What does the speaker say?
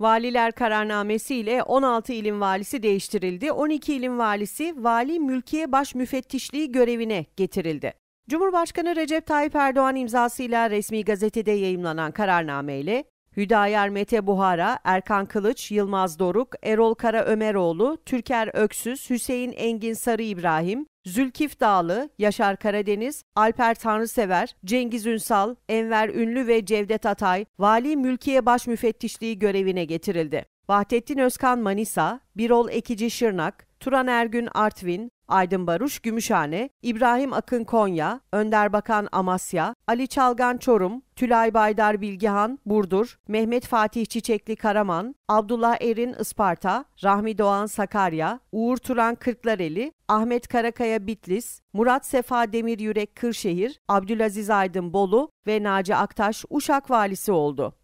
Valiler kararnamesiyle 16 ilin valisi değiştirildi. 12 ilin valisi vali mülkiye baş müfettişliği görevine getirildi. Cumhurbaşkanı Recep Tayyip Erdoğan imzasıyla resmi gazetede yayımlanan kararnameyle Hüdayar Mete Buhara, Erkan Kılıç, Yılmaz Doruk, Erol Kara Ömeroğlu, Türker Öksüz, Hüseyin Engin Sarı İbrahim, Zülkif Dağlı, Yaşar Karadeniz, Alper Tanrısever, Cengiz Ünsal, Enver Ünlü ve Cevdet Atay, Vali Mülkiye Baş Müfettişliği görevine getirildi. Vahdettin Özkan Manisa, Birol Ekici Şırnak, Turan Ergün Artvin, Aydın Baruş Gümüşhane, İbrahim Akın Konya, Önder Bakan Amasya, Ali Çalgan Çorum, Tülay Baydar Bilgihan Burdur, Mehmet Fatih Çiçekli Karaman, Abdullah Erin Isparta, Rahmi Doğan Sakarya, Uğur Turan Kırklareli, Ahmet Karakaya Bitlis, Murat Sefa Demir Yürek Kırşehir, Abdülaziz Aydın Bolu ve Naci Aktaş Uşak valisi oldu.